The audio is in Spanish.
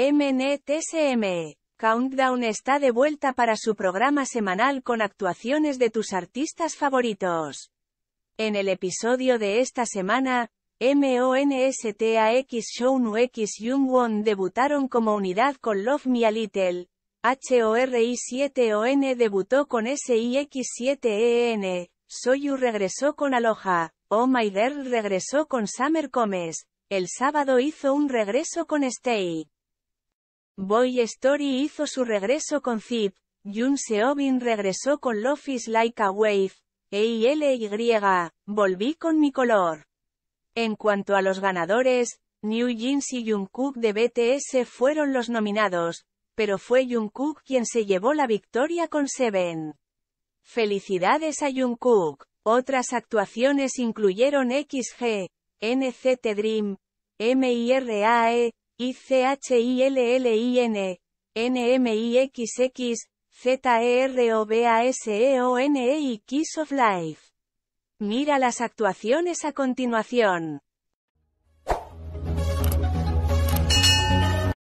MNTSME. Countdown está de vuelta para su programa semanal con actuaciones de tus artistas favoritos. En el episodio de esta semana, MONSTAX Show X Jungwon debutaron como unidad con Love Me a Little. HORI7ON debutó con SIX7EN. E Soyu regresó con Aloha. Oh My Girl regresó con Summer Comes. El sábado hizo un regreso con Stay. Boy Story hizo su regreso con Zip, Jun Seobin regresó con Love is Like a Wave, EILY, volví con mi color. En cuanto a los ganadores, New Jeans y Jungkook de BTS fueron los nominados, pero fue Jungkook quien se llevó la victoria con Seven. Felicidades a Jungkook. Otras actuaciones incluyeron XG, NCT Dream, MIRAE, Z-E-R-O-B-A-S-E-O-N-E NMIXX, Kiss of Life. Mira las actuaciones a continuación.